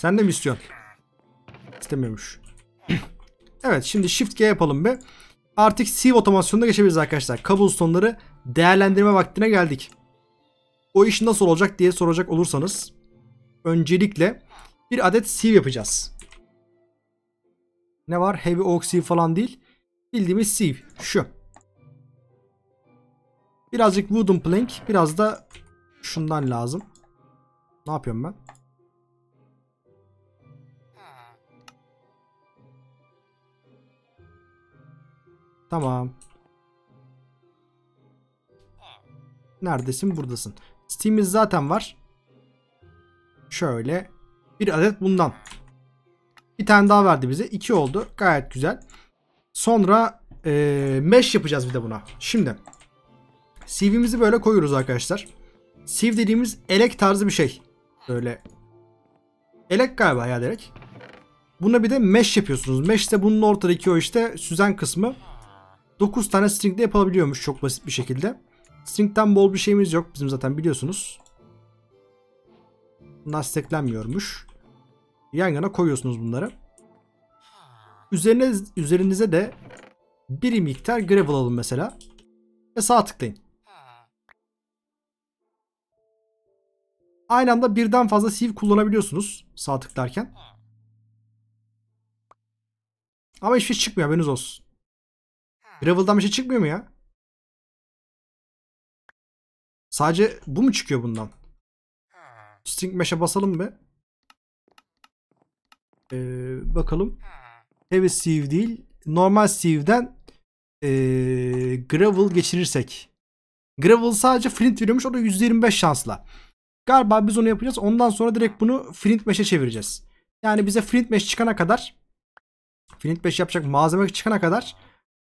Sen de mi İstemiyormuş. evet şimdi Shift G yapalım be. Artık Sieve otomasyonuna geçebiliriz arkadaşlar. Cobblestone'ları değerlendirme vaktine geldik. O iş nasıl olacak diye soracak olursanız öncelikle bir adet Sieve yapacağız. Ne var? Heavy Oak Sieve falan değil. Bildiğimiz Sieve. Şu. Birazcık Wooden Plank. Biraz da şundan lazım. Ne yapıyorum ben? Tamam. Neredesin? Buradasın. Steam'imiz zaten var. Şöyle. Bir adet bundan. Bir tane daha verdi bize. İki oldu. Gayet güzel. Sonra ee, mesh yapacağız bir de buna. Şimdi. Sivimizi böyle koyuyoruz arkadaşlar. Sieve dediğimiz elek tarzı bir şey. Böyle. Elek galiba ya direkt. Buna bir de mesh yapıyorsunuz. Mesh de bunun ortadaki o işte süzen kısmı. 9 tane string de yapılabiliyormuş çok basit bir şekilde. String'den bol bir şeyimiz yok. Bizim zaten biliyorsunuz. Bunlar steklenmiyormuş. Yan yana koyuyorsunuz bunları. Üzerine, üzerinize de bir miktar gravel alın mesela. Ve sağ tıklayın. Aynı anda birden fazla sieve kullanabiliyorsunuz sağ tıklarken. Ama hiçbir şey çıkmıyor haberiniz olsun. Gravel'dan bir şey çıkmıyor mu ya? Sadece bu mu çıkıyor bundan? String Mesh'e basalım be. Ee, bakalım. Heavy Sieve değil. Normal Sieve'den ee, Gravel geçirirsek. Gravel sadece Flint veriyormuş. O da %25 şansla. Galiba biz onu yapacağız. Ondan sonra direkt bunu Flint Mesh'e çevireceğiz. Yani bize Flint Mesh çıkana kadar Flint Mesh yapacak malzeme çıkana kadar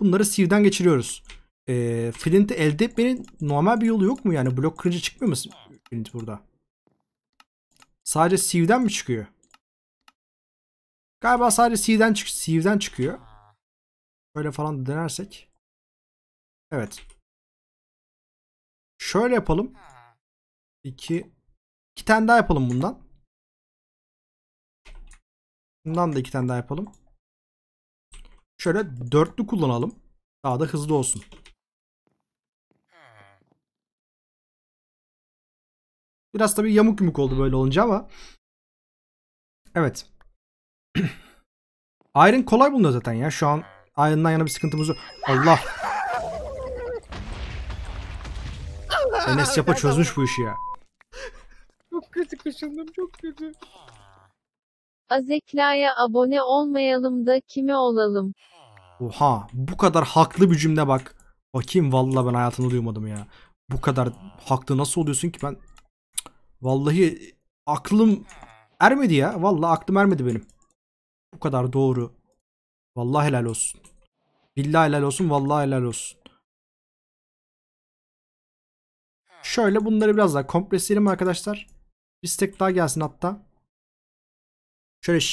Bunları sivden geçiriyoruz. E, Flint'i elde etmenin normal bir yolu yok mu? Yani blok kırıcı çıkmıyor mu Flint burada? Sadece sivden mi çıkıyor? Galiba sadece sivden, çık sivden çıkıyor. Böyle falan denersek. Evet. Şöyle yapalım. İki, iki tane daha yapalım bundan. Bundan da iki tane daha yapalım. Şöyle dörtlü kullanalım. Daha da hızlı olsun. Biraz tabii yamuk yumuk oldu böyle olunca ama. Evet. Iron kolay bulunuyor zaten ya. Şu an Iron'dan yana bir sıkıntımız yok. Allah. Enes Yapa çözmüş bu işi ya. Çok kötü kaşındım çok kötü. Azekla'ya abone olmayalım da kimi olalım? Oha bu kadar haklı bir cümle bak. Bakayım vallahi ben hayatımda duymadım ya. Bu kadar haklı nasıl oluyorsun ki ben vallahi aklım ermedi ya. Valla aklım ermedi benim. Bu kadar doğru. Vallahi helal olsun. Billahi helal olsun. Vallahi helal olsun. Şöyle bunları biraz daha kompresleyelim arkadaşlar. Bir tek daha gelsin hatta. Şöyle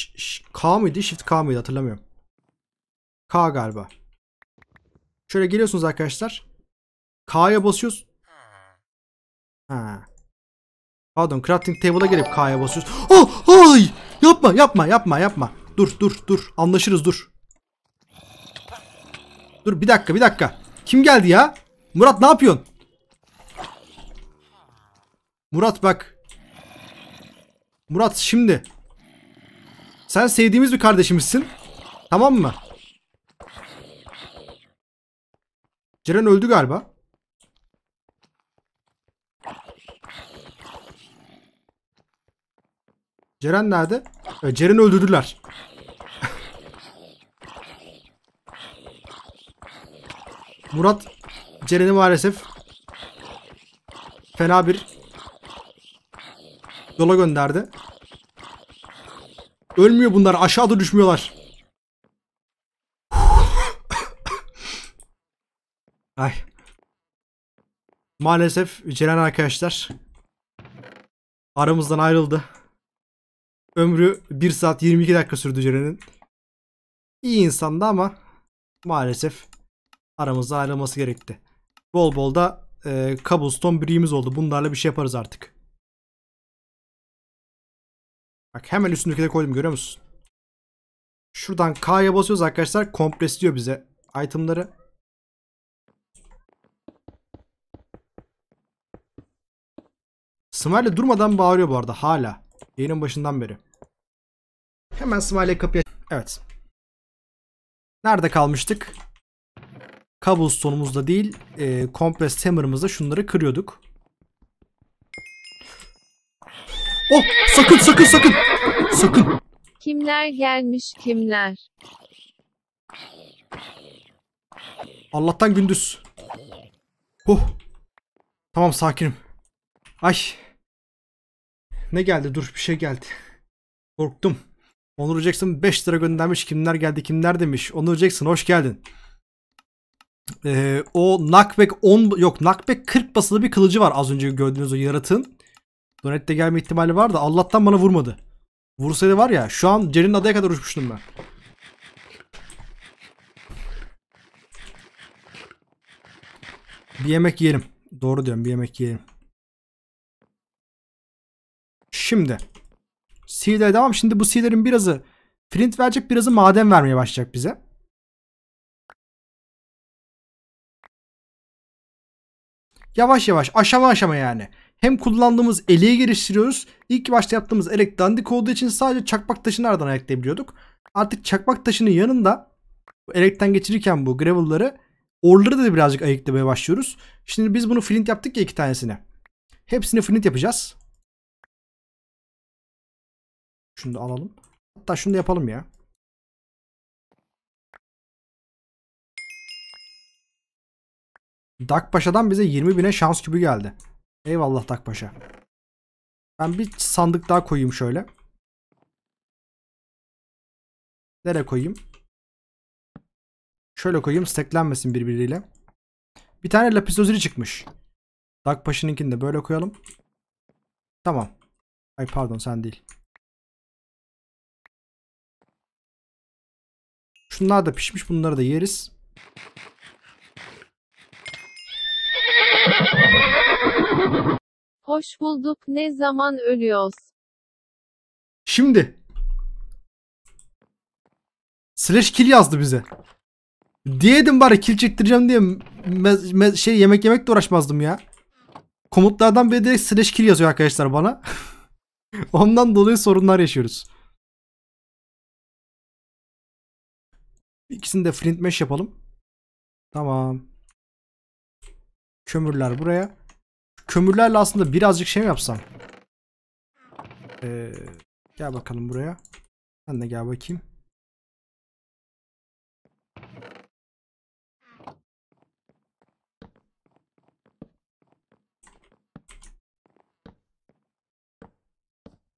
K mıydı? Shift K mıydı? Hatırlamıyorum. K galiba. Şöyle geliyorsunuz arkadaşlar. K'ya basıyoruz. Ha. Pardon crafting table'a gelip K'ya basıyoruz. Oh! Ay! Yapma yapma yapma yapma. Dur dur dur. Anlaşırız dur. Dur bir dakika bir dakika. Kim geldi ya? Murat ne yapıyorsun? Murat bak. Murat şimdi. Sen sevdiğimiz bir kardeşimizsin. Tamam mı? Ceren öldü galiba. Ceren nerede? E, Ceren öldürdüler. Murat Ceren'i maalesef fena bir yola gönderdi. Ölmüyor bunlar. Aşağıda düşmüyorlar. Ay. Maalesef Ceren arkadaşlar aramızdan ayrıldı. Ömrü 1 saat 22 dakika sürdü Ceren'in. İyi insandı ama maalesef aramızdan ayrılması gerekti. Bol bol da e, cobblestone birimiz oldu. Bunlarla bir şey yaparız artık. Bak hemen üstündeki de koydum görüyor musun? Şuradan K'ya basıyoruz arkadaşlar. Kompresliyor bize itemları. Smiley durmadan bağırıyor bu arada hala. Yayının başından beri. Hemen Smiley kapıya... Evet. Nerede kalmıştık? Cobblestone'umuzda değil. E, Compress Hammer'ımızda şunları kırıyorduk. Oh sakın sakın sakın. Sakın. Kimler gelmiş kimler? Allah'tan gündüz. Oh, Tamam sakinim. Ay. Ne geldi? Dur bir şey geldi. Korktum. Onur Jackson 5 lira göndermiş. Kimler geldi kimler demiş. Onur Jackson hoş geldin. Ee, o knockback 10 yok knockback 40 basılı bir kılıcı var az önce gördüğünüz o yaratığın. Donet'te gelme ihtimali var da Allah'tan bana vurmadı. Vursaydı var ya şu an Ceren'in adaya kadar uçmuştum ben. Bir yemek yiyelim. Doğru diyorum bir yemek yiyelim. Şimdi. Seed'e devam. Şimdi bu seed'lerin birazı print verecek birazı maden vermeye başlayacak bize. Yavaş yavaş aşama aşama yani hem kullandığımız eleği geliştiriyoruz. İlk başta yaptığımız elek dandik olduğu için sadece çakmak taşını aradan ayaklayabiliyorduk. Artık çakmak taşının yanında elekten geçirirken bu gravel'ları orları da birazcık ayıklamaya başlıyoruz. Şimdi biz bunu flint yaptık ya iki tanesine. Hepsini flint yapacağız. Şunu da alalım. Hatta şunu da yapalım ya. Dark Paşa'dan bize 20 bine şans küpü geldi. Eyvallah Takpaşa. Ben bir sandık daha koyayım şöyle. Nereye koyayım? Şöyle koyayım steklenmesin birbiriyle. Bir tane lapis çıkmış. Dakpaşı'nınkini de böyle koyalım. Tamam. Ay pardon sen değil. Şunlar da pişmiş bunları da yeriz. Hoş bulduk. Ne zaman ölüyoruz? Şimdi. Slash kill yazdı bize. Diyedim bari kill çektireceğim diye şey yemek yemekle uğraşmazdım ya. Komutlardan biri direkt slash kill yazıyor arkadaşlar bana. Ondan dolayı sorunlar yaşıyoruz. İkisini de flint mesh yapalım. Tamam. Kömürler buraya kömürlerle aslında birazcık şey mi yapsam? Ee, gel bakalım buraya. Sen de gel bakayım.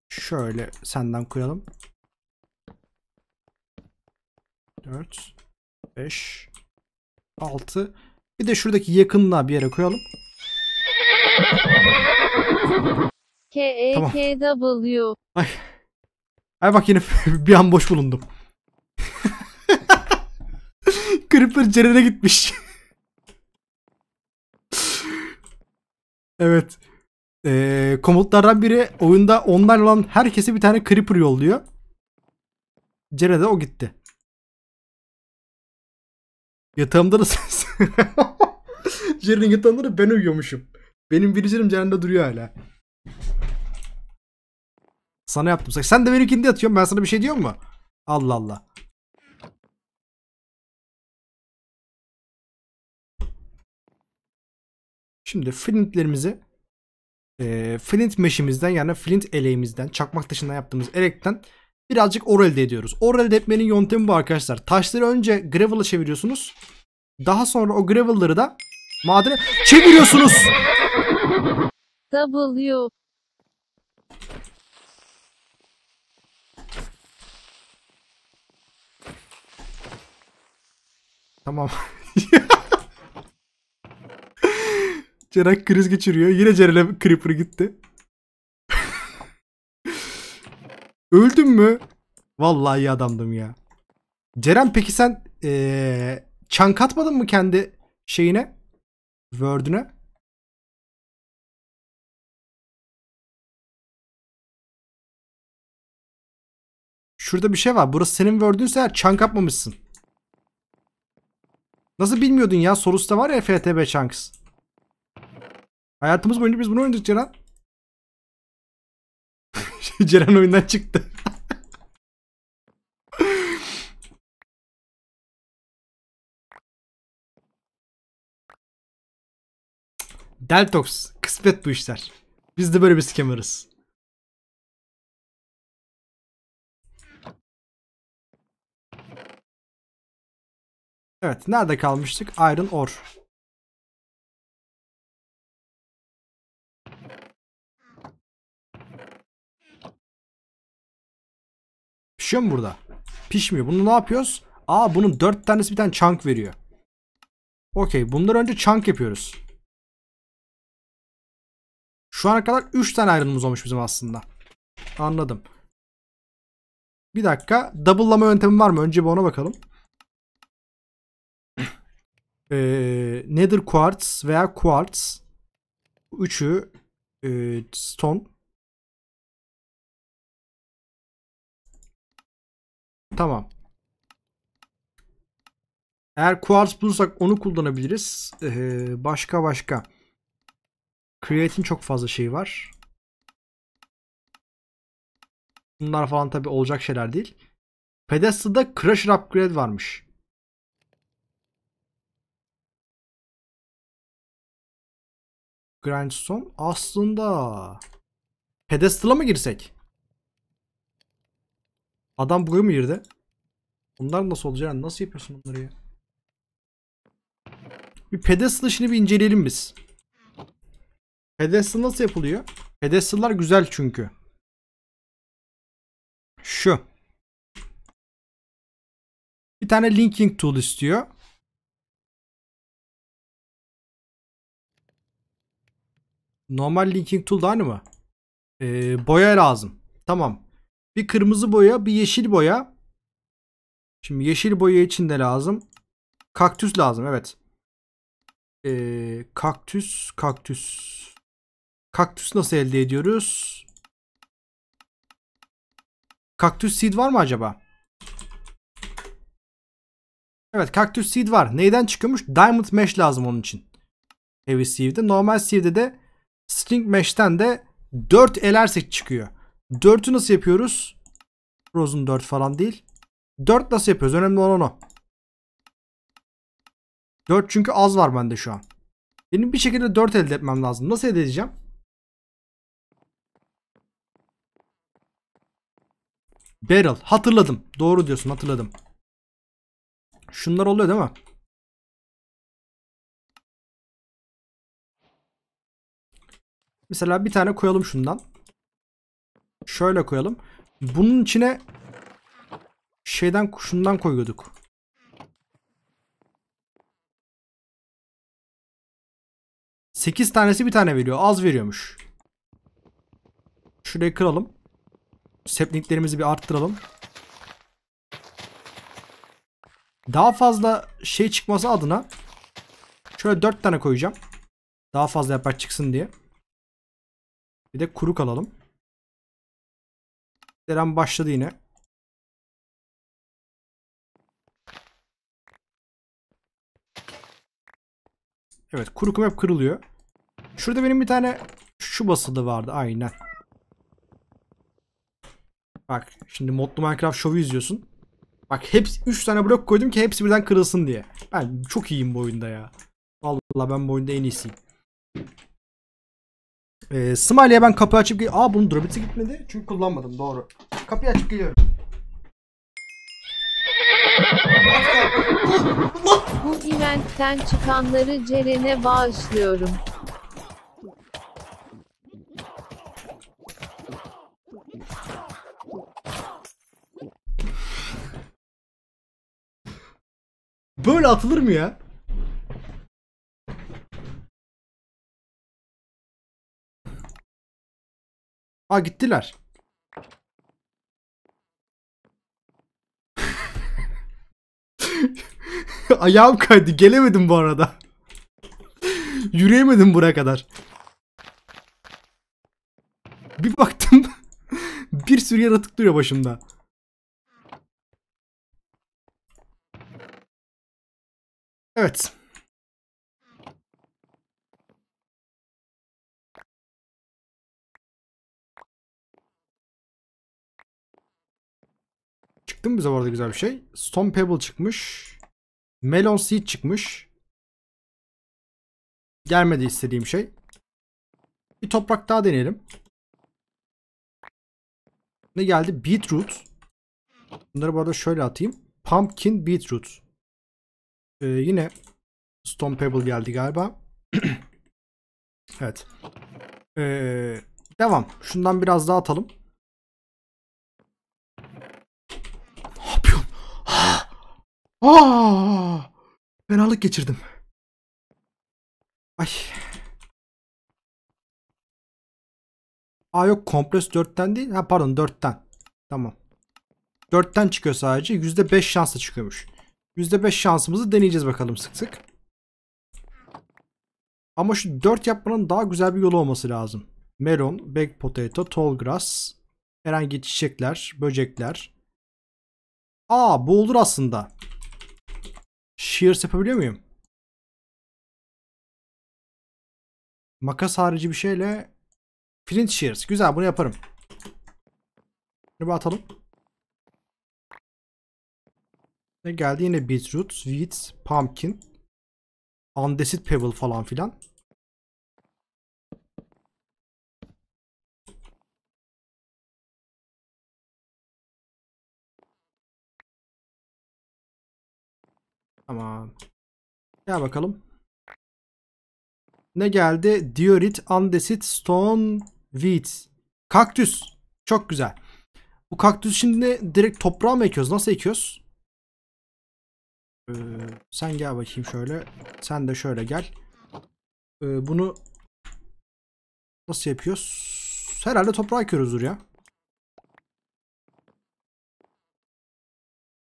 Şöyle senden koyalım. 4 5 6 bir de şuradaki yakınlığa bir yere koyalım. K e KEKW. Tamam. Ay. Ay bak yine bir an boş bulundum. Creeper Ceren'e gitmiş. evet. Ee, komutlardan biri oyunda onlar olan herkese bir tane Creeper yolluyor. Ceren'e de o gitti. Yatağımda da ses. Ceren'in yatağında da ben uyuyormuşum. Benim bilgisayarım yanında duruyor hala. Sana yaptım. Sen de benimkinde yatıyorsun. Ben sana bir şey diyor mu? Allah Allah. Şimdi flintlerimizi e, flint meşimizden yani flint eleğimizden çakmak taşından yaptığımız elekten birazcık or elde ediyoruz. Or elde etmenin yöntemi bu arkadaşlar. Taşları önce gravel'a çeviriyorsunuz. Daha sonra o gravel'ları da madene çeviriyorsunuz. W Tamam. Ceren kriz geçiriyor. Yine Ceren'e Creeper gitti. Öldüm mü? Vallahi iyi adamdım ya. Ceren peki sen ee, çank atmadın mı kendi şeyine? Word'üne? Şurada bir şey var. Burası senin Word'ünse eğer çank atmamışsın. Nasıl bilmiyordun ya? Solus'ta var ya FTB Chunks. Hayatımız boyunca biz bunu oynadık Ceren. Ceren oyundan çıktı. Deltox. Kısmet bu işler. Biz de böyle bir skemerız. Evet nerede kalmıştık? Iron ore. Pişiyor mu burada? Pişmiyor. Bunu ne yapıyoruz? Aa bunun 4 tanesi bir tane chunk veriyor. Okey. Bundan önce chunk yapıyoruz. Şu ana kadar 3 tane ayrımımız olmuş bizim aslında. Anladım. Bir dakika. Double'lama yöntemi var mı? Önce bir ona bakalım e, Nether Quartz veya Quartz üçü e, Stone Tamam. Eğer Quartz bulursak onu kullanabiliriz. Ee, başka başka. Create'in çok fazla şeyi var. Bunlar falan tabi olacak şeyler değil. Pedestal'da Crusher Upgrade varmış. Grindstone. Aslında pedestal'a mı girsek? Adam buraya mı girdi? Bunlar nasıl olacak? Nasıl yapıyorsun bunları ya? Bir pedestal işini bir inceleyelim biz. Pedestal nasıl yapılıyor? Pedestal'lar güzel çünkü. Şu. Bir tane linking tool istiyor. Normal linking tool da aynı mı? Ee, boya lazım. Tamam. Bir kırmızı boya, bir yeşil boya. Şimdi yeşil boya için de lazım. Kaktüs lazım evet. Ee, kaktüs, kaktüs. Kaktüs nasıl elde ediyoruz? Kaktüs seed var mı acaba? Evet kaktüs seed var. Neyden çıkıyormuş? Diamond mesh lazım onun için. Heavy sieve'de. Normal sieve'de de String Mesh'ten de 4 elersek çıkıyor. 4'ü nasıl yapıyoruz? Frozen 4 falan değil. 4 nasıl yapıyoruz? Önemli olan o. 4 çünkü az var bende şu an. Benim bir şekilde 4 elde etmem lazım. Nasıl elde edeceğim? Barrel. Hatırladım. Doğru diyorsun hatırladım. Şunlar oluyor değil mi? Mesela bir tane koyalım şundan. Şöyle koyalım. Bunun içine şeyden şundan koyuyorduk. Sekiz tanesi bir tane veriyor. Az veriyormuş. Şurayı kıralım. Sapplinglerimizi bir arttıralım. Daha fazla şey çıkması adına şöyle dört tane koyacağım. Daha fazla yapar çıksın diye. Bir de kuru kalalım. Deren başladı yine. Evet kuru kum hep kırılıyor. Şurada benim bir tane şu basılı vardı aynen. Bak şimdi modlu Minecraft şovu izliyorsun. Bak hepsi 3 tane blok koydum ki hepsi birden kırılsın diye. Ben çok iyiyim bu oyunda ya. Vallahi ben bu oyunda en iyisiyim. Ee, Smiley'e ben kapı açıp... Aa bunun drobiti gitmedi. Çünkü kullanmadım doğru. Kapıyı açıp geliyorum. Bu eventten çıkanları Ceren'e bağışlıyorum. Böyle atılır mı ya? Ha gittiler. Ayağım kaydı. Gelemedim bu arada. Yürüyemedim buraya kadar. Bir baktım. bir sürü yaratık duruyor başımda. Evet. Çıktı mı bize bu arada güzel bir şey? Stone Pebble çıkmış. Melon Seed çıkmış. Gelmedi istediğim şey. Bir toprak daha deneyelim. Ne geldi? Beetroot. Bunları bu arada şöyle atayım. Pumpkin Beetroot. Ee, yine Stone Pebble geldi galiba. evet. Ee, devam. Şundan biraz daha atalım. Aa! Fenalık geçirdim. Ay. Aa yok kompres 4'ten değil. Ha pardon 4'ten. Tamam. 4'ten çıkıyor sadece. %5 şansla çıkıyormuş. %5 şansımızı deneyeceğiz bakalım sık sık. Ama şu 4 yapmanın daha güzel bir yolu olması lazım. Melon, baked potato, tall grass, herhangi çiçekler, böcekler. Aa bu olur aslında. Shears yapabiliyor muyum? Makas harici bir şeyle Flint Shears. Güzel bunu yaparım. Bunu bir atalım. Ne geldi? Yine beetroot, wheat, pumpkin, undecided pebble falan filan. Tamam. Gel bakalım. Ne geldi? Diorit, andesit, stone, wheat. Kaktüs. Çok güzel. Bu kaktüs şimdi direkt toprağa mı ekiyoruz? Nasıl ekiyoruz? Ee, sen gel bakayım şöyle. Sen de şöyle gel. Ee, bunu nasıl yapıyoruz? Herhalde toprağa ekiyoruzdur ya.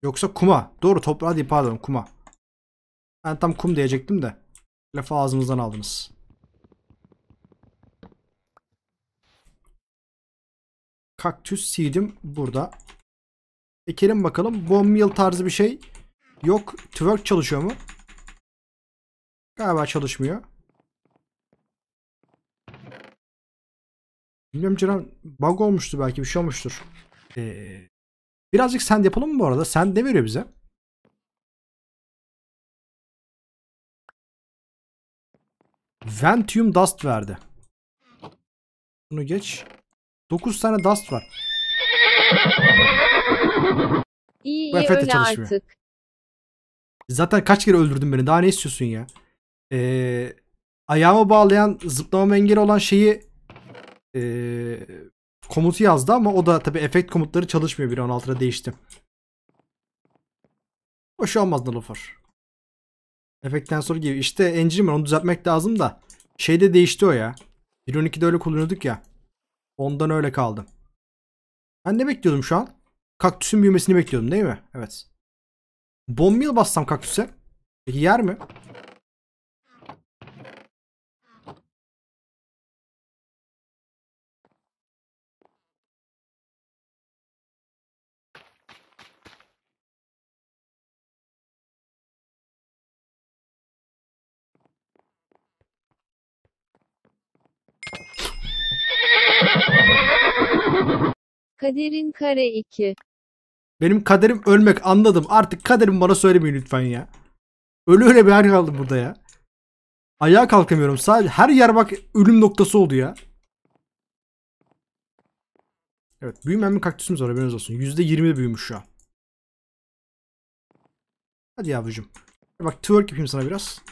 Yoksa kuma. Doğru toprağa değil pardon kuma. Ben tam kum diyecektim de. Lafı ağzımızdan aldınız. Kaktüs seedim burada. Ekelim bakalım. Bomb meal tarzı bir şey yok. Twerk çalışıyor mu? Galiba çalışmıyor. Bilmiyorum Ceren bug olmuştu belki bir şey olmuştur. Ee, birazcık send yapalım mı bu arada? Send ne veriyor bize? Ventium Dust verdi. Bunu geç. 9 tane Dust var. İyi, Bu iyi öyle çalışmıyor. artık. Zaten kaç kere öldürdün beni. Daha ne istiyorsun ya? Ee, ayağıma bağlayan zıplamama engel olan şeyi e, komutu yazdı ama o da tabi efekt komutları çalışmıyor bir 16'da değişti. Boş olmaz Nullifer. Efektten sonra gibi. İşte engine var onu düzeltmek lazım da. Şey de değişti o ya. 1.12'de öyle kullanıyorduk ya. Ondan öyle kaldı. Ben ne bekliyordum şu an? Kaktüsün büyümesini bekliyordum değil mi? Evet. Bombil bassam kaktüse. Peki yer mi? Kaderin kare 2. Benim kaderim ölmek anladım. Artık kaderim bana söylemeyin lütfen ya. Ölü öyle bir hal kaldı burada ya. Ayağa kalkamıyorum. Sadece her yer bak ölüm noktası oldu ya. Evet büyümem mi kaktüsümüz var haberiniz olsun. yirmi büyümüş şu an. Hadi yavrucuğum. Bak twerk yapayım sana biraz.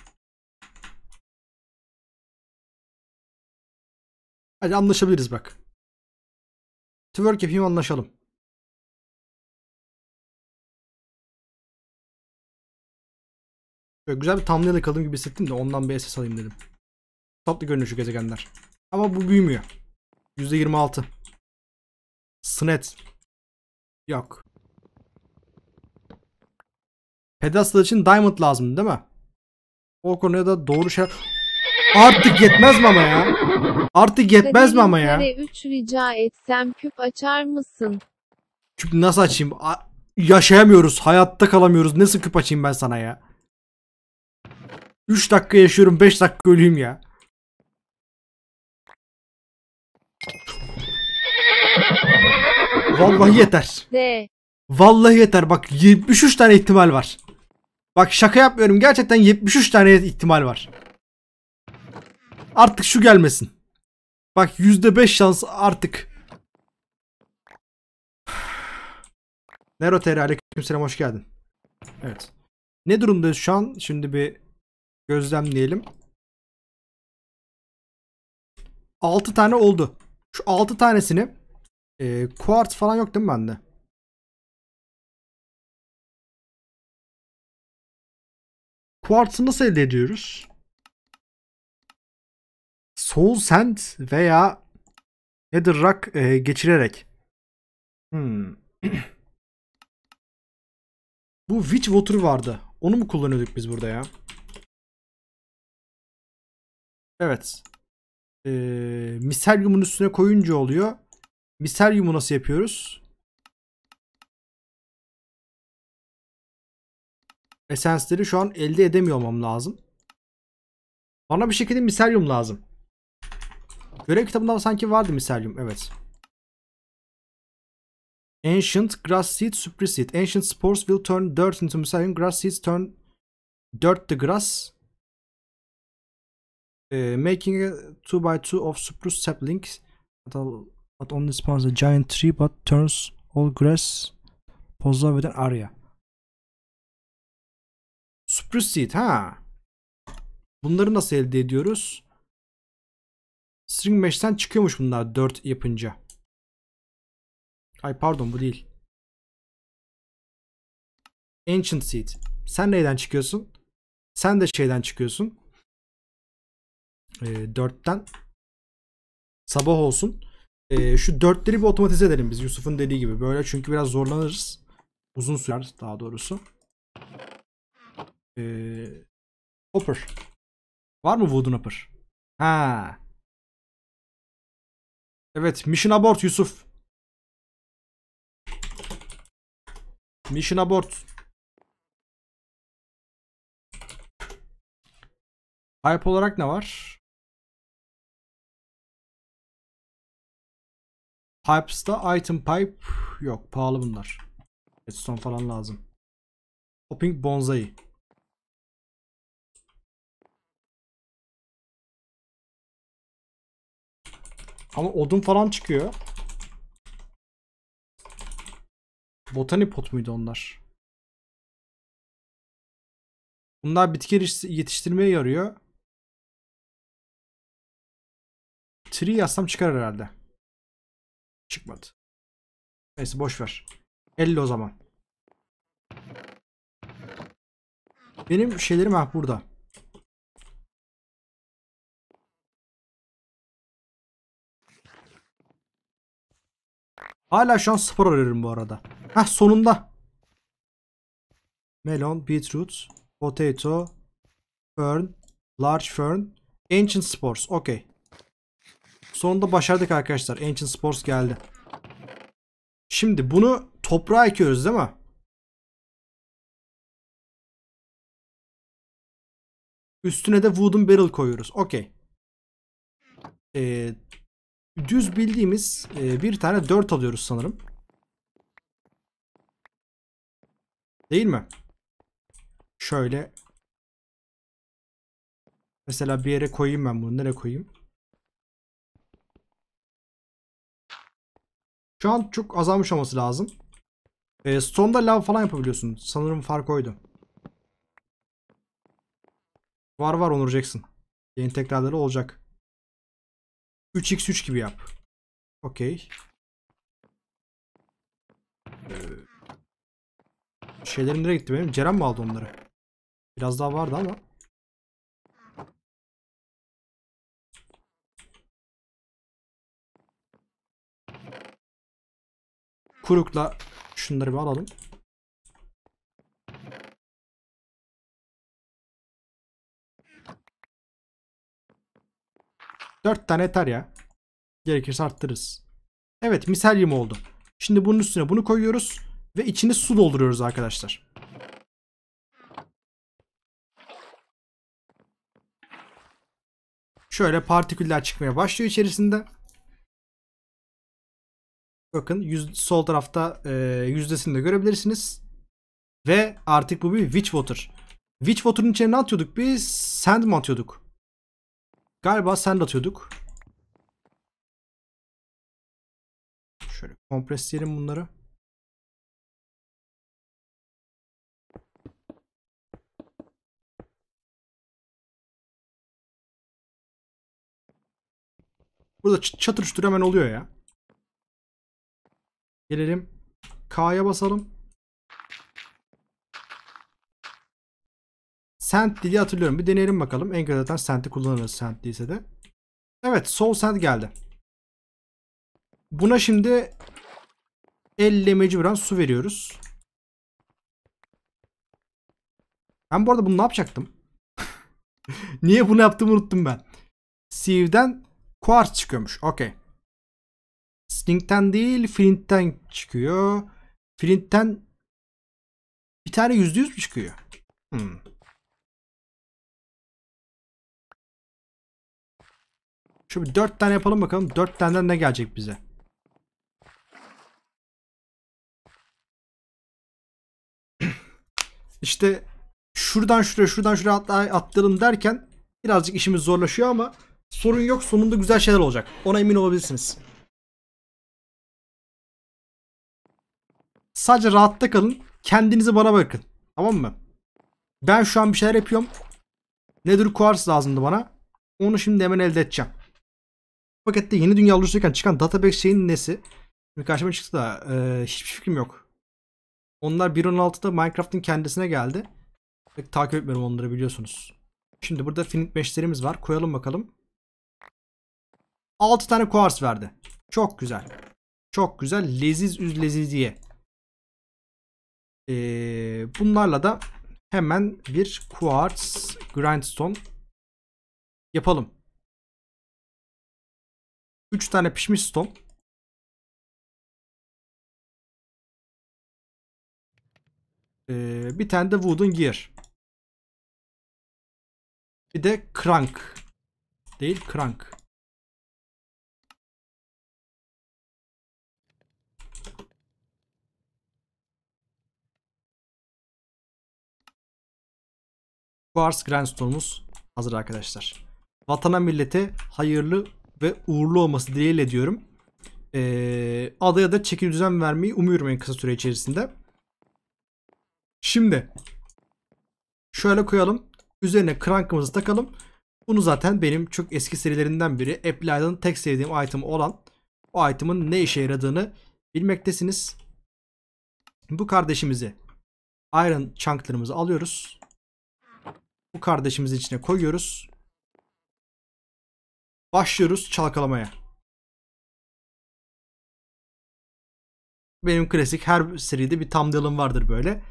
Hadi anlaşabiliriz bak. Twerk yapayım anlaşalım. Böyle güzel bir thumbnail yakaladım gibi hissettim de ondan bir SS alayım dedim. Tatlı görünüyor şu gezegenler. Ama bu büyümüyor. %26. Snet. Yok. Pedestal için diamond lazım değil mi? O konuya da doğru şey... Artık yetmez mi ama ya? Artık yetmez mi ama ya? 3 rica etsem küp açar mısın? Küp nasıl açayım? yaşayamıyoruz. Hayatta kalamıyoruz. Nasıl küp açayım ben sana ya? 3 dakika yaşıyorum 5 dakika öleyim ya. Vallahi yeter. De. Vallahi yeter. Bak 73 tane ihtimal var. Bak şaka yapmıyorum. Gerçekten 73 tane ihtimal var. Artık şu gelmesin. Bak %5 şans artık. Nero TR aleykümselam hoş geldin. Evet. Ne durumda şu an? Şimdi bir gözlemleyelim. 6 tane oldu. Şu 6 tanesini e, quartz falan yok değil mi bende? Quartz'ı nasıl elde ediyoruz? Soul Sand veya Netherrack e, geçirerek. Hmm. Bu Witch Water vardı. Onu mu kullanıyorduk biz burada ya? Evet. Ee, miselyumun üstüne koyunca oluyor. Miselyumu nasıl yapıyoruz? Esensleri şu an elde edemiyor olmam lazım. Bana bir şekilde miselyum lazım. Görev kitabında sanki vardı miselyum. Evet. Ancient grass seed superseed. Ancient spores will turn dirt into miselyum. Grass seeds turn dirt to grass. Uh, making a 2x2 of spruce saplings But only spawns a giant tree but turns all grass pozlar with an area. Spruce seed ha. Bunları nasıl elde ediyoruz? String mesh'ten çıkıyormuş bunlar 4 yapınca. Ay pardon bu değil. Ancient Seed. Sen neyden çıkıyorsun? Sen de şeyden çıkıyorsun. E, ee, 4'ten. Sabah olsun. E, şu dörtleri bir otomatize edelim biz Yusuf'un dediği gibi. Böyle çünkü biraz zorlanırız. Uzun sürer daha doğrusu. E, ee, hopper. Var mı Wooden Hopper? Ha. Evet mission abort Yusuf. Mission abort. Hype olarak ne var? Pipes'ta item pipe yok. Pahalı bunlar. Redstone falan lazım. Hopping bonsai. Ama odun falan çıkıyor. Botani pot muydu onlar? Bunlar bitki yetiştirmeye yarıyor. Tree yazsam çıkar herhalde. Çıkmadı. Neyse boş ver. 50 o zaman. Benim şeylerim ha burada. Hala şu an sıfır arıyorum bu arada. Heh sonunda. Melon, beetroot, potato, fern, large fern, ancient spores. Okey. Sonunda başardık arkadaşlar. Ancient spores geldi. Şimdi bunu toprağa ekiyoruz değil mi? Üstüne de wooden barrel koyuyoruz. Okey. Ee, düz bildiğimiz e, bir tane 4 alıyoruz sanırım. Değil mi? Şöyle. Mesela bir yere koyayım ben bunu. Nereye koyayım? Şu an çok azalmış olması lazım. E, Stone'da lav falan yapabiliyorsun. Sanırım fark oydu. Var var Onur Jackson. Yeni tekrarları olacak. 3x3 gibi yap. Okey. Ee, şeylerim nereye gitti benim? Ceren mi aldı onları? Biraz daha vardı ama. Kurukla şunları bir alalım. 4 tane yeter ya. Gerekirse arttırırız. Evet miselyum oldu. Şimdi bunun üstüne bunu koyuyoruz. Ve içini su dolduruyoruz arkadaşlar. Şöyle partiküller çıkmaya başlıyor içerisinde. Bakın yüz, sol tarafta e, yüzdesini de görebilirsiniz. Ve artık bu bir witch water. Witch water'ın içine ne atıyorduk biz? Sand mı atıyorduk? Galiba sen atıyorduk. Şöyle kompresleyelim bunları. Burada çatır hemen oluyor ya. Gelelim. K'ya basalım. Sent dili hatırlıyorum. Bir deneyelim bakalım. En kötü zaten sent'i kullanırız sent değilse de. Evet sol sent geldi. Buna şimdi elle mecburen su veriyoruz. Ben bu arada bunu ne yapacaktım? Niye bunu yaptığımı unuttum ben. Sieve'den quartz çıkıyormuş. Okey. Stink'ten değil Flint'ten çıkıyor. Flint'ten bir tane %100 mü çıkıyor? Hmm. Şu bir 4 tane yapalım bakalım. 4 taneden ne gelecek bize? İşte şuradan şuraya şuradan şuraya atlayalım derken birazcık işimiz zorlaşıyor ama sorun yok sonunda güzel şeyler olacak. Ona emin olabilirsiniz. Sadece rahatta kalın. Kendinizi bana bakın. Tamam mı? Ben şu an bir şeyler yapıyorum. Nedir kuars lazımdı bana. Onu şimdi hemen elde edeceğim pakette yeni dünya oluştururken çıkan database şeyin nesi? Şimdi karşıma çıktı da e, hiçbir fikrim yok. Onlar 1.16'da Minecraft'ın kendisine geldi. Pek takip etmiyorum onları biliyorsunuz. Şimdi burada finit meshlerimiz var. Koyalım bakalım. 6 tane quartz verdi. Çok güzel. Çok güzel. Leziz üz leziz diye. Ee, bunlarla da hemen bir quartz grindstone yapalım. 3 tane pişmiş stone, Ee, bir tane de wooden gear. Bir de crank. Değil crank. Quartz Grindstone'umuz hazır arkadaşlar. Vatana millete hayırlı ve uğurlu olması dileğiyle diyorum. E, ee, adaya da çeki düzen vermeyi umuyorum en kısa süre içerisinde. Şimdi şöyle koyalım. Üzerine crankımızı takalım. Bunu zaten benim çok eski serilerinden biri. Apply'dan tek sevdiğim item olan o item'ın ne işe yaradığını bilmektesiniz. Bu kardeşimizi iron chunklarımızı alıyoruz. Bu kardeşimizin içine koyuyoruz. Başlıyoruz çalkalamaya. Benim klasik her seride bir tam dalım vardır böyle.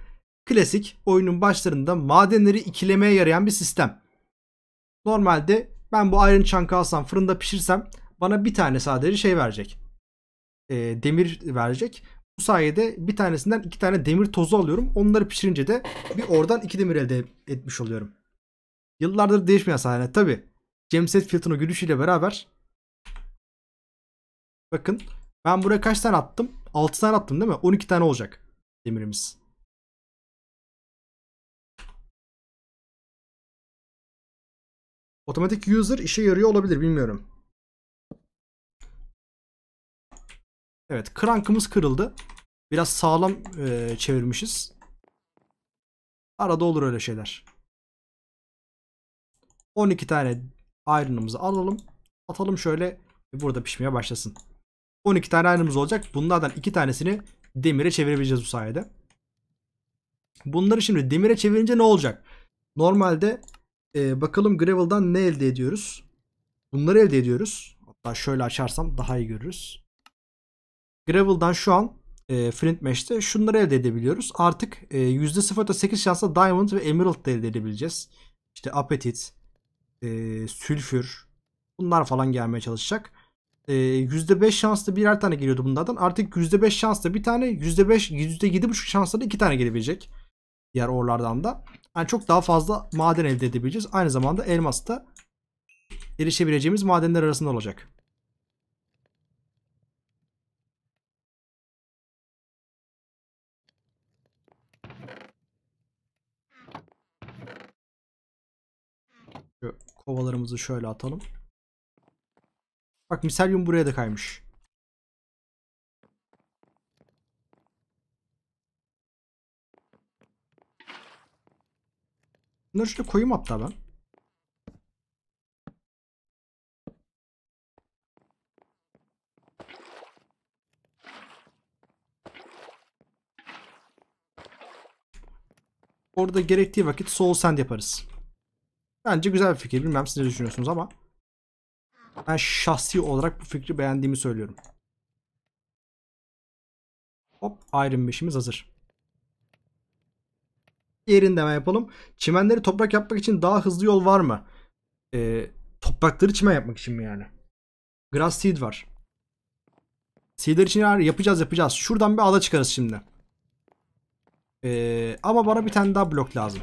Klasik oyunun başlarında madenleri ikilemeye yarayan bir sistem. Normalde ben bu iron chunk'ı alsam fırında pişirsem bana bir tane sadece şey verecek. E, demir verecek. Bu sayede bir tanesinden iki tane demir tozu alıyorum. Onları pişirince de bir oradan iki demir elde etmiş oluyorum. Yıllardır değişmeyen sahne tabi. James Hetfield'ın o gülüşüyle beraber bakın ben buraya kaç tane attım? 6 tane attım değil mi? 12 tane olacak demirimiz. Otomatik user işe yarıyor olabilir bilmiyorum. Evet crankımız kırıldı. Biraz sağlam e, çevirmişiz. Arada olur öyle şeyler. 12 tane Iron'ımızı alalım. Atalım şöyle burada pişmeye başlasın. 12 tane iron'ımız olacak. Bunlardan 2 tanesini demire çevirebileceğiz bu sayede. Bunları şimdi demire çevirince ne olacak? Normalde e, bakalım gravel'dan ne elde ediyoruz? Bunları elde ediyoruz. Hatta şöyle açarsam daha iyi görürüz. Gravel'dan şu an e, Flint Mesh'te şunları elde edebiliyoruz. Artık e, %0.8 şansla Diamond ve Emerald da elde edebileceğiz. İşte Apetit, e, sülfür bunlar falan gelmeye çalışacak. E, %5 şanslı birer tane geliyordu bunlardan. Artık %5 şanslı bir tane, %5, %7,5 şanslı da iki tane gelebilecek. Diğer orlardan da. Yani çok daha fazla maden elde edebileceğiz. Aynı zamanda elmas da erişebileceğimiz madenler arasında olacak. Kovalarımızı şöyle atalım. Bak miselyum buraya da kaymış. Bunları şöyle koyayım hatta ben. Orada gerektiği vakit soul sand yaparız. Bence güzel bir fikir. Bilmem siz ne düşünüyorsunuz ama ben şahsi olarak bu fikri beğendiğimi söylüyorum. Hop Iron 5'imiz hazır. Diğerini de yapalım. Çimenleri toprak yapmak için daha hızlı yol var mı? Ee, toprakları çimen yapmak için mi yani? Grass seed var. Seedler için yapacağız yapacağız. Şuradan bir ada çıkarız şimdi. Ee, ama bana bir tane daha blok lazım.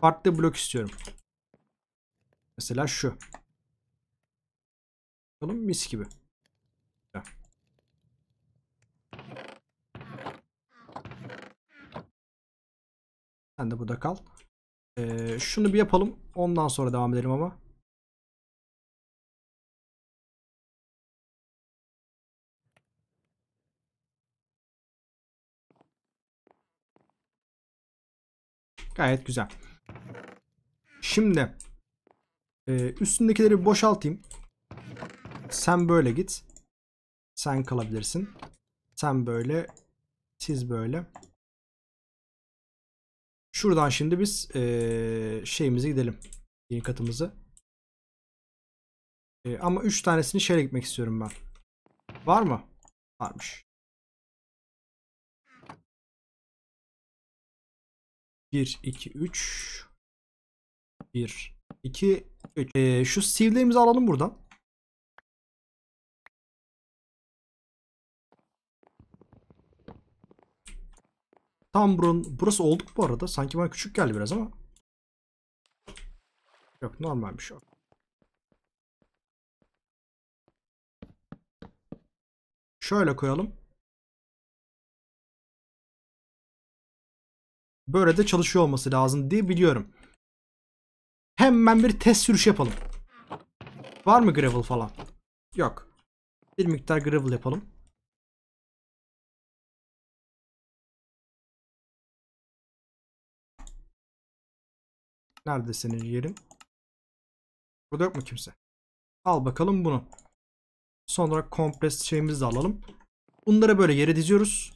Farklı blok istiyorum. Mesela şu. Bakalım mis gibi. Sen de burada kal. Ee, şunu bir yapalım. Ondan sonra devam edelim ama. Gayet güzel. Şimdi ee, üstündekileri boşaltayım. Sen böyle git. Sen kalabilirsin. Sen böyle. Siz böyle. Şuradan şimdi biz ee, şeyimize gidelim. Yeni katımızı. E, ama 3 tanesini şöyle gitmek istiyorum ben. Var mı? Varmış. Bir iki üç. Bir. 2 3. Ee, şu sivlerimizi alalım buradan. Tam burun, burası olduk bu arada. Sanki bana küçük geldi biraz ama. Yok normalmiş şey. o. Şöyle koyalım. Böyle de çalışıyor olması lazım diye biliyorum. Hemen bir test sürüş yapalım. Var mı gravel falan? Yok. Bir miktar gravel yapalım. Nerede senin yerin? Burada yok mu kimse? Al bakalım bunu. Sonra kompres şeyimizi de alalım. Bunları böyle yere diziyoruz.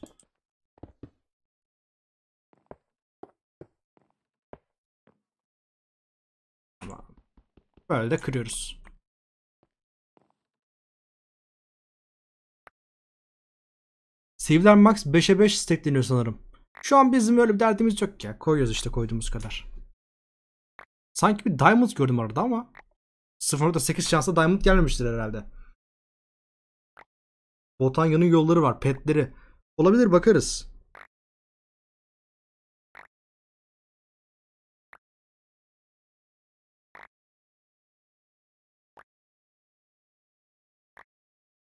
Böyle de kırıyoruz. Save'den max 5'e 5 stackleniyor sanırım. Şu an bizim öyle bir derdimiz yok ya. Koyuyoruz işte koyduğumuz kadar. Sanki bir diamond gördüm arada ama 0.8 şansla diamond gelmemiştir herhalde. Botanya'nın yolları var. Petleri. Olabilir bakarız.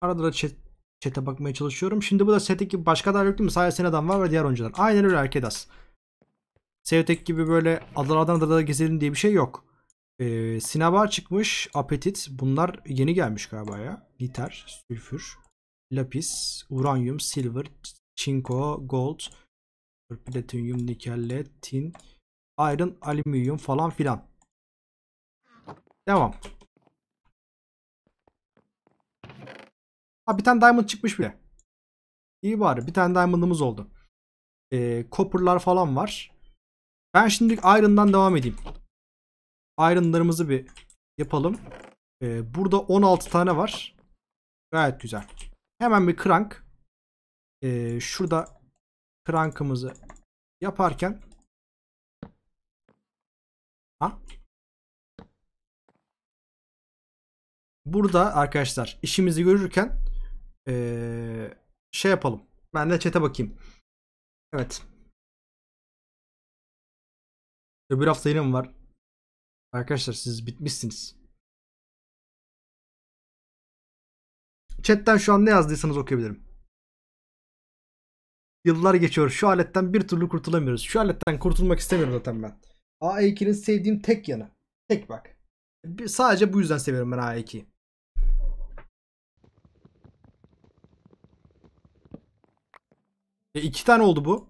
Arada da chat, chat'e bakmaya çalışıyorum. Şimdi bu da Setek başka da yok değil mi? Sadece Sena'dan var ve diğer oyuncular. Aynen öyle Arkedas. Sevtek gibi böyle adalardan adalara gezelim diye bir şey yok. Ee, Sinabar çıkmış. Apetit. Bunlar yeni gelmiş galiba ya. Niter, sülfür, lapis, uranyum, silver, çinko, gold, platinyum, nikel, tin, iron, alüminyum falan filan. Devam. Ha bir tane diamond çıkmış bile. İyi bari bir tane diamond'ımız oldu. Ee, copper'lar falan var. Ben şimdilik iron'dan devam edeyim. Iron'larımızı bir yapalım. Ee, burada 16 tane var. Gayet güzel. Hemen bir crank. Ee, şurada crank'ımızı yaparken ha? Burada arkadaşlar işimizi görürken ee, şey yapalım. Ben de çete bakayım. Evet. Öbür hafta yine mi var? Arkadaşlar siz bitmişsiniz. Chatten şu an ne yazdıysanız okuyabilirim. Yıllar geçiyor. Şu aletten bir türlü kurtulamıyoruz. Şu aletten kurtulmak istemiyorum zaten ben. A2'nin e sevdiğim tek yanı. Tek bak. sadece bu yüzden seviyorum ben A2'yi. E E iki tane oldu bu.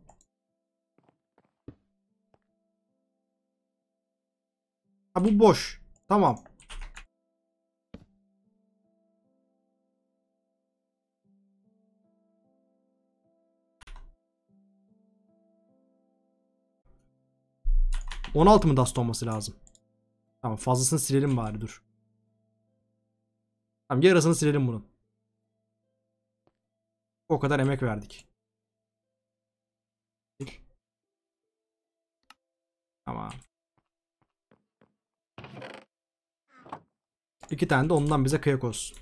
Ha bu boş. Tamam. On altı mı dast olması lazım? Tamam fazlasını silelim bari dur. Tamam yarısını silelim bunun. O kadar emek verdik. Tamam. İki tane de ondan bize kıyak olsun.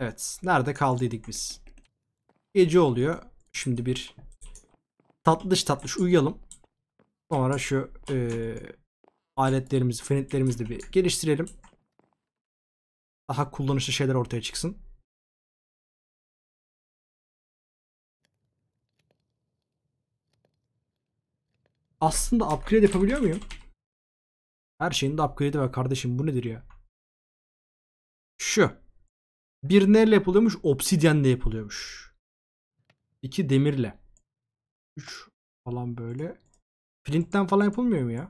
Evet. Nerede kaldıydık biz? Gece oluyor. Şimdi bir tatlış tatlış uyuyalım. Sonra şu e, aletlerimizi, finitlerimizi de bir geliştirelim. Daha kullanışlı şeyler ortaya çıksın. Aslında upgrade yapabiliyor muyum? Her şeyin de upgrade'i var kardeşim. Bu nedir ya? Şu. Bir neyle yapılıyormuş? Obsidyenle yapılıyormuş. İki demirle. Üç falan böyle. Flint'ten falan yapılmıyor mu ya?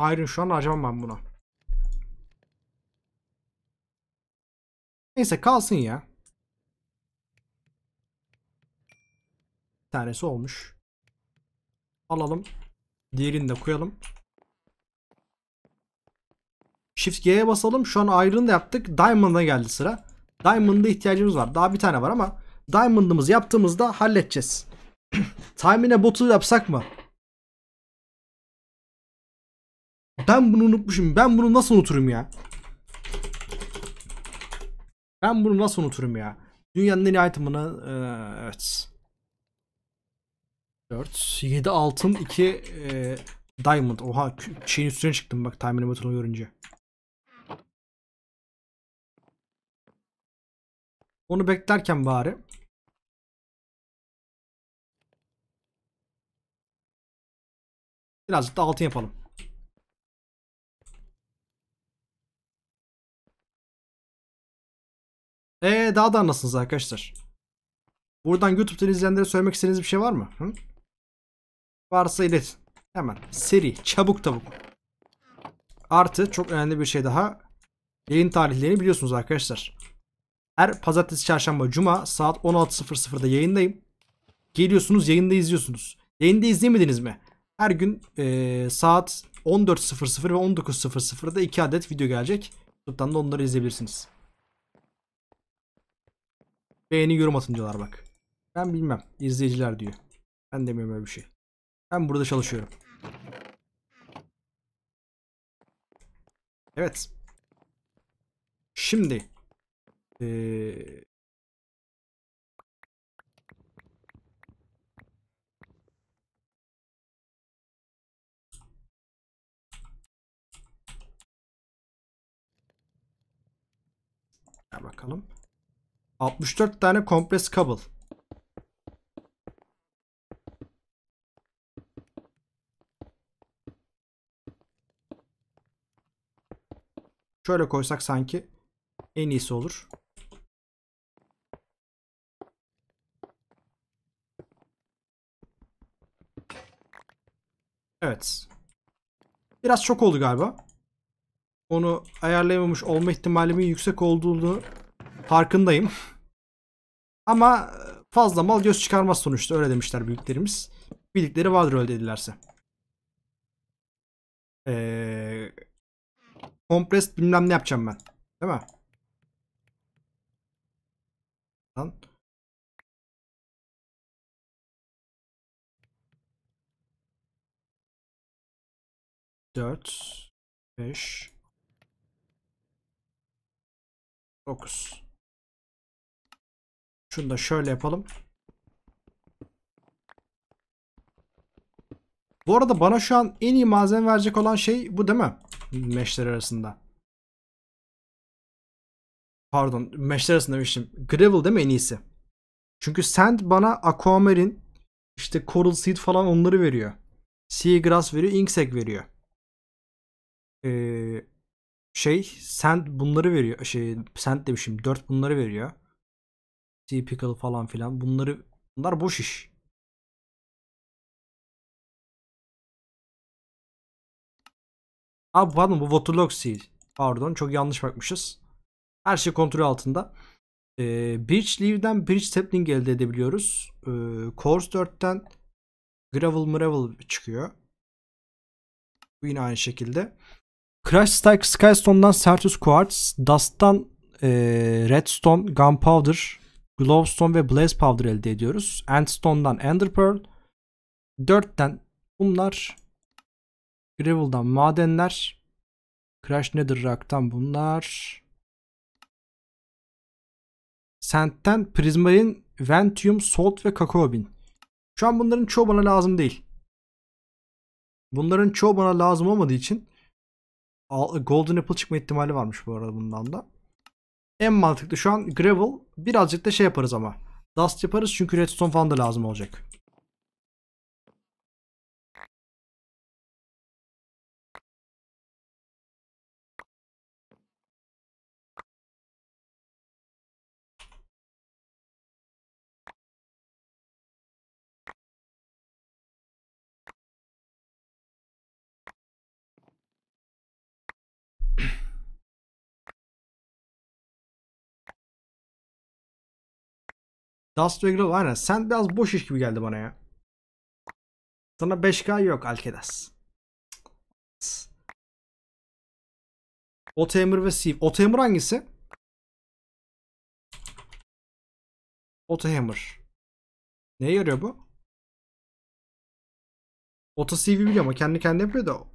Iron şu an harcamam ben buna. Neyse kalsın ya. Bir tanesi olmuş. Alalım. Diğerini de koyalım. Shift G'ye basalım. Şu an Iron'ı da yaptık. Diamond'a geldi sıra. Diamond'a ihtiyacımız var. Daha bir tane var ama Diamond'ımızı yaptığımızda halledeceğiz. Timine botu yapsak mı? Ben bunu unutmuşum. Ben bunu nasıl unuturum ya? Ben bunu nasıl unuturum ya? Dünyanın en iyi item'ını ee, evet. 4 7 altın 2 ee, diamond. Oha şeyin üstüne çıktım bak timing batonu görünce. Onu beklerken bari Birazcık da altın yapalım. Ee daha da anlasınız arkadaşlar. Buradan YouTube'dan izleyenlere söylemek istediğiniz bir şey var mı? Hı? Varsa iletin. Hemen. Seri. Çabuk tavuk. Artı çok önemli bir şey daha. Yayın tarihlerini biliyorsunuz arkadaşlar. Her pazartesi, çarşamba, cuma saat 16.00'da yayındayım. Geliyorsunuz yayında izliyorsunuz. Yayında izlemediniz mi? Her gün ee, saat 14.00 ve 19.00'da 2 adet video gelecek. YouTube'dan da onları izleyebilirsiniz. Beğeni yorum atın bak. Ben bilmem. İzleyiciler diyor. Ben demiyorum öyle bir şey. Ben burada çalışıyorum. Evet. Şimdi ee, bakalım. 64 tane kompres cable. Şöyle koysak sanki en iyisi olur. Evet. Biraz çok oldu galiba. Onu ayarlayamamış olma ihtimalimin yüksek olduğunu Farkındayım. Ama fazla mal göz çıkarmaz sonuçta öyle demişler büyüklerimiz. Bildikleri vardır öyle dedilerse. Ee, compressed bilmem ne yapacağım ben. Değil mi? Lan. Dört. Beş. Dokuz. Şunu da şöyle yapalım. Bu arada bana şu an en iyi malzeme verecek olan şey bu değil mi? Meşler arasında. Pardon meşler arasında demiştim. Gravel değil mi en iyisi? Çünkü sand bana aquamarin işte coral seed falan onları veriyor. Sea grass veriyor. Insect veriyor. Ee, şey sand bunları veriyor. Şey sand demişim. Dört bunları veriyor. Sea Pickle falan filan. Bunları bunlar boş iş. Abi pardon bu Waterlog Sea. Pardon çok yanlış bakmışız. Her şey kontrol altında. Ee, Bridge Leave'den Bridge Sapling elde edebiliyoruz. Ee, Course 4'ten Gravel Mravel çıkıyor. Bu yine aynı şekilde. Crash Strike Skystone'dan Sertus Quartz, Dust'tan e, Redstone, Gunpowder, Glowstone ve Blaze Powder elde ediyoruz. Endstone'dan Ender Pearl. 4'ten bunlar. Gravel'dan madenler. Crash Nether Rock'tan bunlar. Sand'ten, Prismarine, Ventium, Salt ve Kakao Bin. Şu an bunların çoğu bana lazım değil. Bunların çoğu bana lazım olmadığı için Golden Apple çıkma ihtimali varmış bu arada bundan da. En mantıklı şu an gravel. Birazcık da şey yaparız ama. Dust yaparız çünkü redstone falan da lazım olacak. Dust ve Glow aynen. Sen biraz boş iş gibi geldi bana ya. Sana 5K yok Alkedas. Otemir ve Siv. Otemir hangisi? Otohammer. Neye yarıyor bu? Oto CV biliyorum ama kendi kendine yapıyor da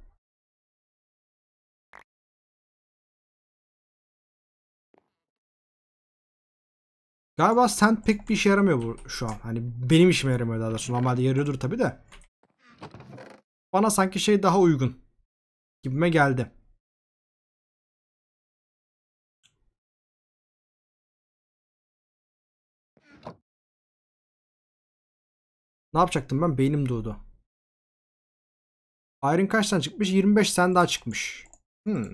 Galiba stand pek bir işe yaramıyor bu şu an. Hani benim işime yaramıyor daha doğrusu. Normalde yarıyordur tabi de. Bana sanki şey daha uygun. Gibime geldi. Ne yapacaktım ben? Beynim doğdu. Iron kaç tane çıkmış? 25 sen daha çıkmış. Hmm.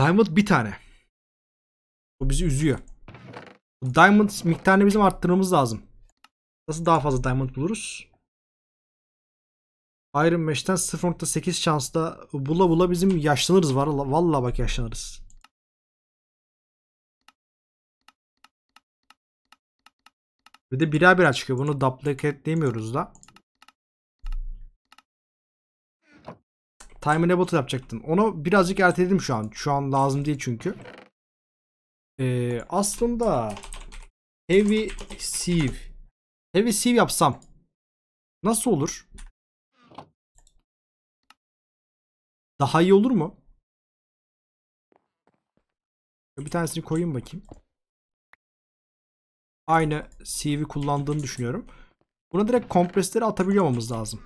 Diamond bir tane. Bu bizi üzüyor. Diamond miktarını bizim arttırmamız lazım. Nasıl daha fazla diamond buluruz? Iron Mesh'ten 0.8 şansla bula bula bizim yaşlanırız var. Vallahi bak yaşlanırız. Bir de birer birer çıkıyor. Bunu duplicate demiyoruz da. Time Robot yapacaktım. Onu birazcık erteledim şu an. Şu an lazım değil çünkü. Ee, aslında Heavy Sieve Heavy Sieve yapsam nasıl olur? Daha iyi olur mu? Bir tanesini koyayım bakayım. Aynı CV kullandığını düşünüyorum. Buna direkt kompresleri atabiliyor olmamız lazım.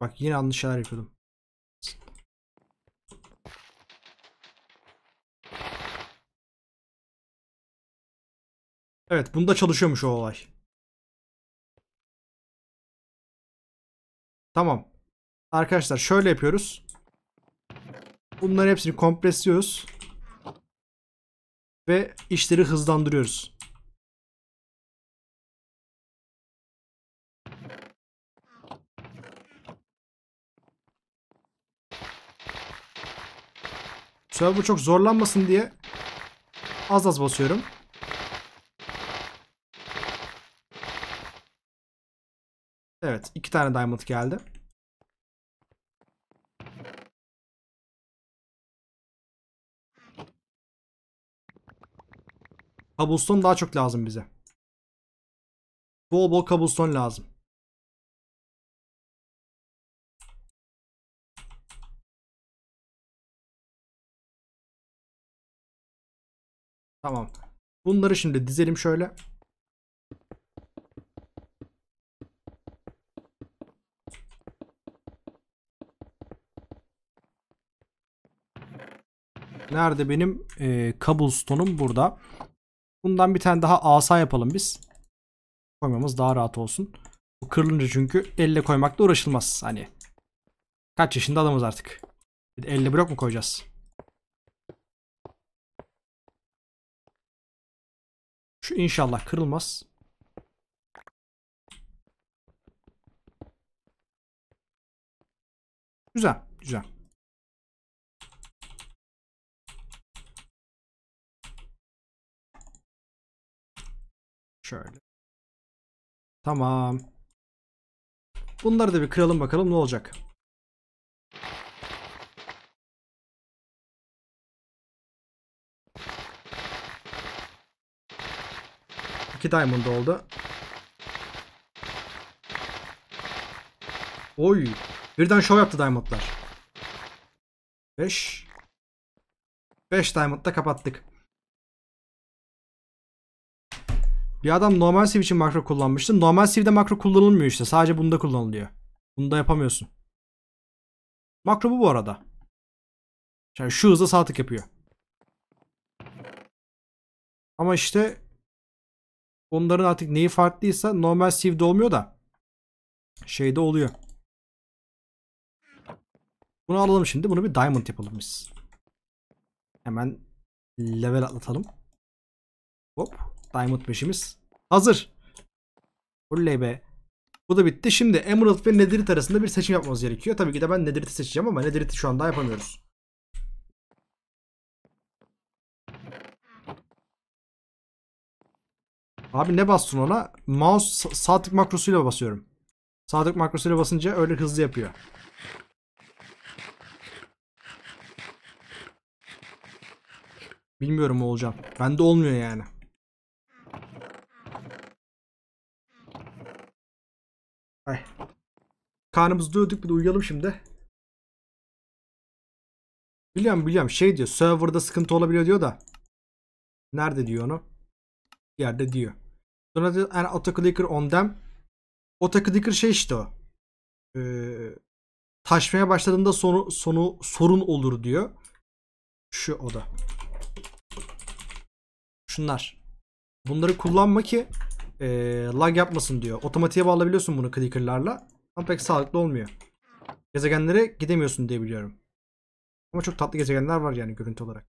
Bak yine yanlış şeyler yapıyordum. Evet bunda çalışıyormuş o olay. Tamam. Arkadaşlar şöyle yapıyoruz. Bunların hepsini kompresliyoruz. Ve işleri hızlandırıyoruz. Server çok zorlanmasın diye az az basıyorum. Evet. iki tane diamond geldi. Cobblestone daha çok lazım bize. Bol bol cobblestone lazım. Tamam. Bunları şimdi dizelim şöyle. Nerede benim e, cobblestone'um burada. Bundan bir tane daha asa yapalım biz. Koymamız daha rahat olsun. Bu kırılınca çünkü elle koymakla uğraşılmaz. Hani kaç yaşında adamız artık. Elle blok mu koyacağız? Şu inşallah kırılmaz. Güzel, güzel. Şöyle. Tamam. Bunları da bir kıralım bakalım ne olacak. 2 diamond oldu. Oy. Birden show yaptı diamondlar. 5. 5 da kapattık. Bir adam normal sieve için makro kullanmıştı. Normal sieve'de makro kullanılmıyor işte. Sadece bunda kullanılıyor. Bunu da yapamıyorsun. Makro bu bu arada. Yani şu hızla sağ tık yapıyor. Ama işte Onların artık neyi farklıysa normal Siv'de olmuyor da şeyde oluyor. Bunu alalım şimdi. Bunu bir diamond yapalım biz. Hemen level atlatalım. Hop. Diamond meşimiz hazır. Oley be. Bu da bitti. Şimdi Emerald ve nedirit arasında bir seçim yapmamız gerekiyor. Tabii ki de ben Netherite'i seçeceğim ama Netherite'i şu anda yapamıyoruz. Abi ne bastın ona? Mouse sağ tık makrosuyla basıyorum. Sağ tık makrosuyla basınca öyle hızlı yapıyor. Bilmiyorum olacağım. Bende olmuyor yani. Ay. Karnımızı doyurduk bir de uyuyalım şimdi. Biliyorum biliyorum şey diyor serverda sıkıntı olabiliyor diyor da. Nerede diyor onu? yerde diyor. Sonra da an autoclicker on them. Autoclicker şey işte o. Ee, taşmaya başladığında sonu, sonu sorun olur diyor. Şu oda. Şunlar. Bunları kullanma ki e, lag yapmasın diyor. Otomatiğe bağlayabiliyorsun bunu clicker'larla. Ama pek sağlıklı olmuyor. Gezegenlere gidemiyorsun diye biliyorum. Ama çok tatlı gezegenler var yani görüntü olarak.